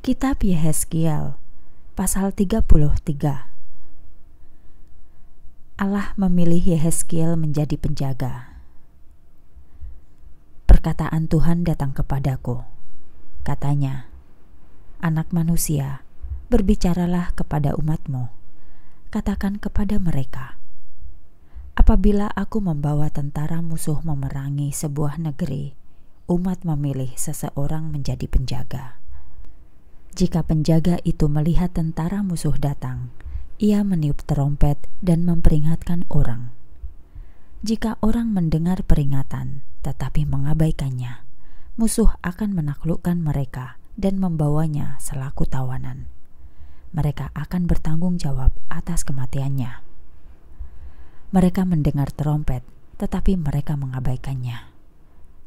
Kitab Yehezkiel pasal 33 Allah memilih Yehezkiel menjadi penjaga. Perkataan Tuhan datang kepadaku. Katanya, Anak manusia, berbicaralah kepada umatmu. Katakan kepada mereka, Apabila aku membawa tentara musuh memerangi sebuah negeri, umat memilih seseorang menjadi penjaga jika penjaga itu melihat tentara musuh datang, ia meniup terompet dan memperingatkan orang. Jika orang mendengar peringatan tetapi mengabaikannya, musuh akan menaklukkan mereka dan membawanya selaku tawanan. Mereka akan bertanggung jawab atas kematiannya. Mereka mendengar terompet, tetapi mereka mengabaikannya.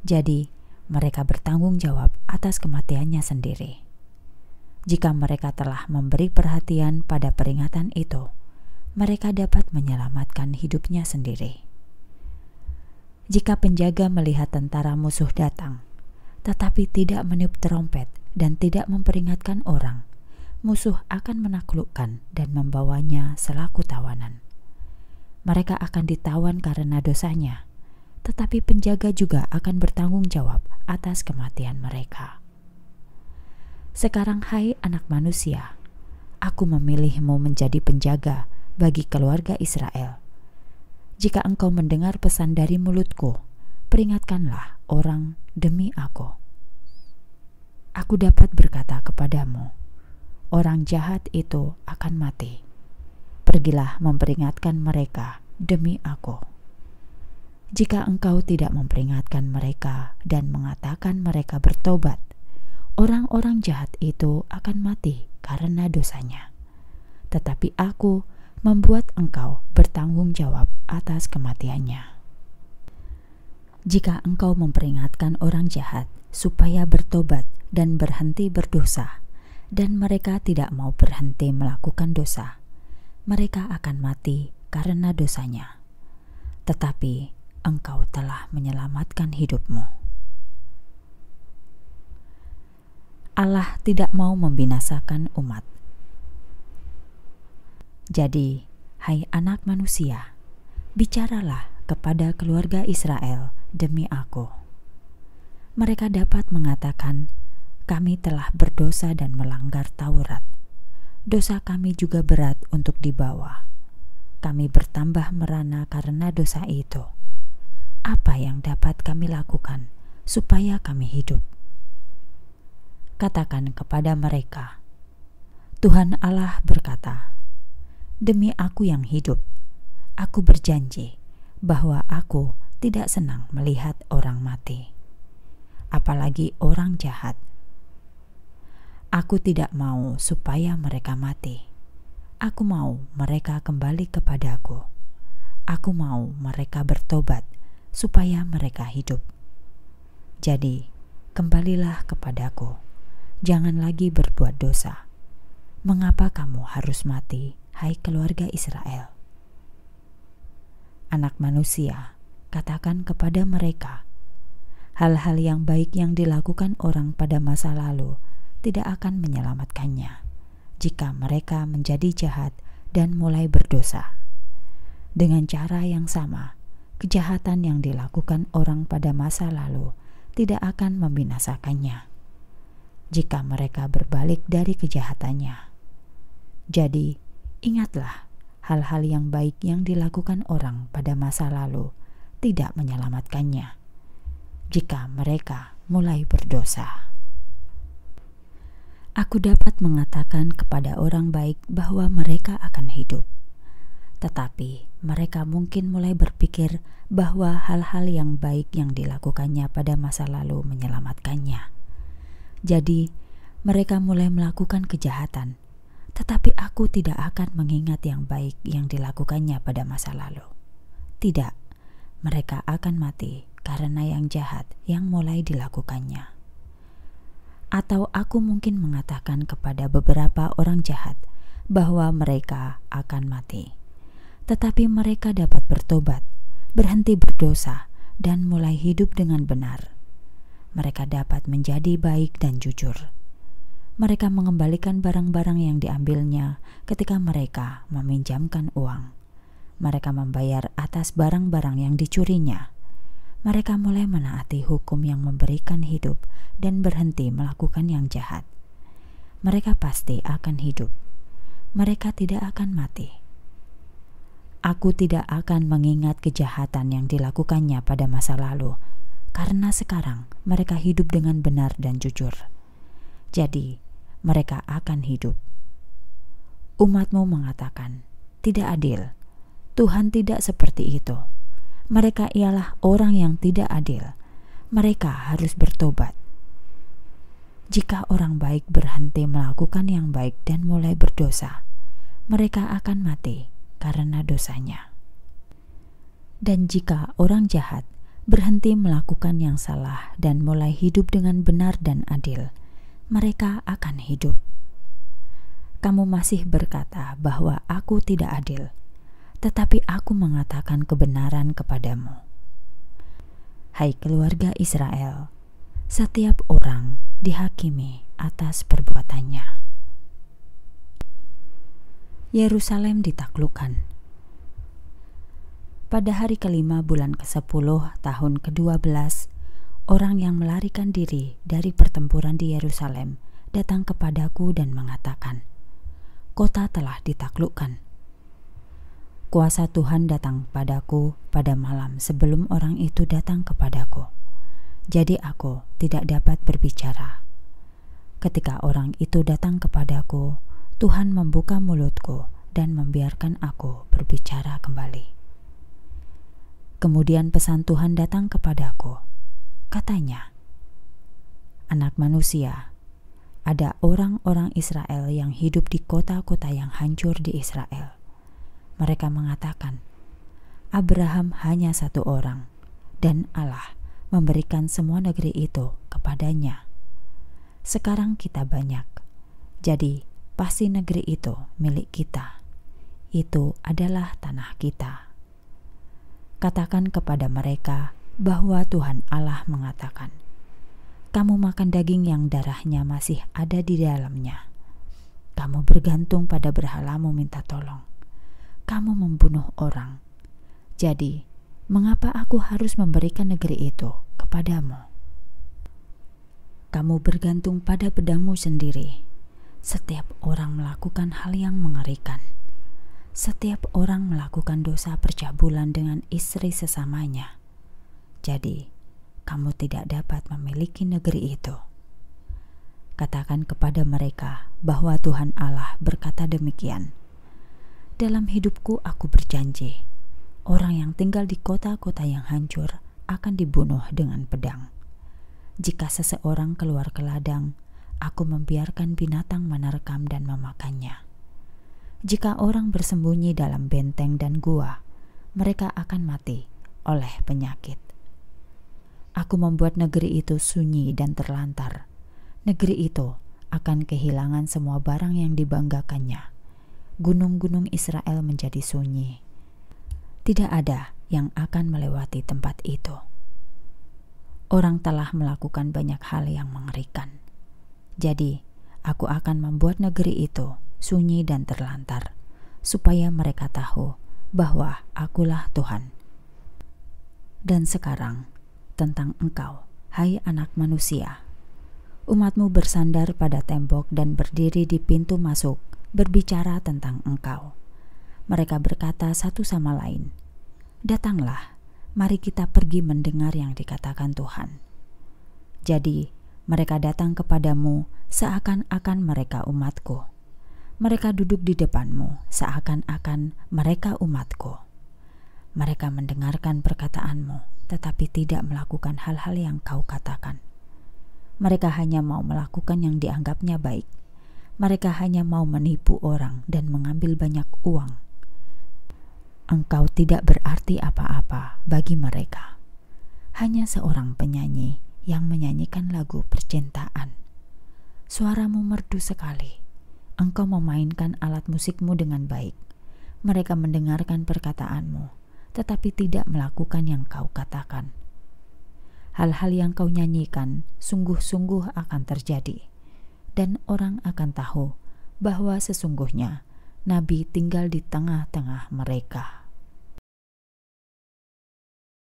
Jadi, mereka bertanggung jawab atas kematiannya sendiri jika mereka telah memberi perhatian pada peringatan itu, mereka dapat menyelamatkan hidupnya sendiri. Jika penjaga melihat tentara musuh datang, tetapi tidak meniup trompet dan tidak memperingatkan orang, musuh akan menaklukkan dan membawanya selaku tawanan. Mereka akan ditawan karena dosanya, tetapi penjaga juga akan bertanggung jawab atas kematian mereka. Sekarang hai anak manusia, aku memilihmu menjadi penjaga bagi keluarga Israel. Jika engkau mendengar pesan dari mulutku, peringatkanlah orang demi aku. Aku dapat berkata kepadamu, orang jahat itu akan mati. Pergilah memperingatkan mereka demi aku. Jika engkau tidak memperingatkan mereka dan mengatakan mereka bertobat, orang-orang jahat itu akan mati karena dosanya. Tetapi aku membuat engkau bertanggung jawab atas kematiannya. Jika engkau memperingatkan orang jahat supaya bertobat dan berhenti berdosa, dan mereka tidak mau berhenti melakukan dosa, mereka akan mati karena dosanya. Tetapi engkau telah menyelamatkan hidupmu. Allah tidak mau membinasakan umat. Jadi, hai anak manusia, bicaralah kepada keluarga Israel demi aku. Mereka dapat mengatakan, kami telah berdosa dan melanggar Taurat. Dosa kami juga berat untuk dibawa. Kami bertambah merana karena dosa itu. Apa yang dapat kami lakukan supaya kami hidup? katakan kepada mereka, Tuhan Allah berkata, Demi aku yang hidup, aku berjanji bahwa aku tidak senang melihat orang mati, apalagi orang jahat. Aku tidak mau supaya mereka mati. Aku mau mereka kembali kepadaku. Aku mau mereka bertobat supaya mereka hidup. Jadi, kembalilah kepadaku jangan lagi berbuat dosa. Mengapa kamu harus mati, hai keluarga Israel? Anak manusia, katakan kepada mereka, hal-hal yang baik yang dilakukan orang pada masa lalu tidak akan menyelamatkannya jika mereka menjadi jahat dan mulai berdosa. Dengan cara yang sama, kejahatan yang dilakukan orang pada masa lalu tidak akan membinasakannya jika mereka berbalik dari kejahatannya. Jadi, ingatlah hal-hal yang baik yang dilakukan orang pada masa lalu tidak menyelamatkannya. Jika mereka mulai berdosa, aku dapat mengatakan kepada orang baik bahwa mereka akan hidup, tetapi mereka mungkin mulai berpikir bahwa hal-hal yang baik yang dilakukannya pada masa lalu menyelamatkannya. Jadi, mereka mulai melakukan kejahatan, tetapi aku tidak akan mengingat yang baik yang dilakukannya pada masa lalu. Tidak, mereka akan mati karena yang jahat yang mulai dilakukannya. Atau aku mungkin mengatakan kepada beberapa orang jahat bahwa mereka akan mati, tetapi mereka dapat bertobat, berhenti berdosa, dan mulai hidup dengan benar mereka dapat menjadi baik dan jujur. Mereka mengembalikan barang-barang yang diambilnya ketika mereka meminjamkan uang. Mereka membayar atas barang-barang yang dicurinya. Mereka mulai menaati hukum yang memberikan hidup dan berhenti melakukan yang jahat. Mereka pasti akan hidup. Mereka tidak akan mati. Aku tidak akan mengingat kejahatan yang dilakukannya pada masa lalu, karena sekarang mereka hidup dengan benar dan jujur. Jadi, mereka akan hidup. Umatmu mengatakan, "Tidak adil, Tuhan tidak seperti itu." Mereka ialah orang yang tidak adil. Mereka harus bertobat. Jika orang baik berhenti melakukan yang baik dan mulai berdosa, mereka akan mati karena dosanya. Dan jika orang jahat berhenti melakukan yang salah dan mulai hidup dengan benar dan adil, mereka akan hidup. Kamu masih berkata bahwa aku tidak adil, tetapi aku mengatakan kebenaran kepadamu. Hai keluarga Israel, setiap orang dihakimi atas perbuatannya. Yerusalem ditaklukkan pada hari kelima bulan ke-10 tahun ke-12, orang yang melarikan diri dari pertempuran di Yerusalem datang kepadaku dan mengatakan, Kota telah ditaklukkan. Kuasa Tuhan datang padaku pada malam sebelum orang itu datang kepadaku. Jadi aku tidak dapat berbicara. Ketika orang itu datang kepadaku, Tuhan membuka mulutku dan membiarkan aku berbicara kembali. Kemudian pesan Tuhan datang kepadaku. Katanya, "Anak manusia, ada orang-orang Israel yang hidup di kota-kota yang hancur di Israel. Mereka mengatakan, Abraham hanya satu orang, dan Allah memberikan semua negeri itu kepadanya. Sekarang kita banyak, jadi pasti negeri itu milik kita. Itu adalah tanah kita." katakan kepada mereka bahwa Tuhan Allah mengatakan, "Kamu makan daging yang darahnya masih ada di dalamnya. Kamu bergantung pada berhalamu minta tolong. Kamu membunuh orang. Jadi, mengapa aku harus memberikan negeri itu kepadamu? Kamu bergantung pada pedangmu sendiri. Setiap orang melakukan hal yang mengerikan." setiap orang melakukan dosa percabulan dengan istri sesamanya. Jadi, kamu tidak dapat memiliki negeri itu. Katakan kepada mereka bahwa Tuhan Allah berkata demikian: "Dalam hidupku, aku berjanji, orang yang tinggal di kota-kota yang hancur akan dibunuh dengan pedang. Jika seseorang keluar ke ladang, aku membiarkan binatang menerkam dan memakannya." jika orang bersembunyi dalam benteng dan gua, mereka akan mati oleh penyakit. Aku membuat negeri itu sunyi dan terlantar. Negeri itu akan kehilangan semua barang yang dibanggakannya. Gunung-gunung Israel menjadi sunyi. Tidak ada yang akan melewati tempat itu. Orang telah melakukan banyak hal yang mengerikan. Jadi, aku akan membuat negeri itu sunyi dan terlantar, supaya mereka tahu bahwa akulah Tuhan. Dan sekarang, tentang engkau, hai anak manusia. Umatmu bersandar pada tembok dan berdiri di pintu masuk, berbicara tentang engkau. Mereka berkata satu sama lain, "Datanglah, mari kita pergi mendengar yang dikatakan Tuhan." Jadi, mereka datang kepadamu seakan-akan mereka umatku mereka duduk di depanmu, seakan-akan mereka umatku. Mereka mendengarkan perkataanmu, tetapi tidak melakukan hal-hal yang kau katakan. Mereka hanya mau melakukan yang dianggapnya baik. Mereka hanya mau menipu orang dan mengambil banyak uang. Engkau tidak berarti apa-apa bagi mereka. Hanya seorang penyanyi yang menyanyikan lagu percintaan. Suaramu merdu sekali engkau memainkan alat musikmu dengan baik. Mereka mendengarkan perkataanmu, tetapi tidak melakukan yang kau katakan. Hal-hal yang kau nyanyikan sungguh-sungguh akan terjadi, dan orang akan tahu bahwa sesungguhnya Nabi tinggal di tengah-tengah mereka.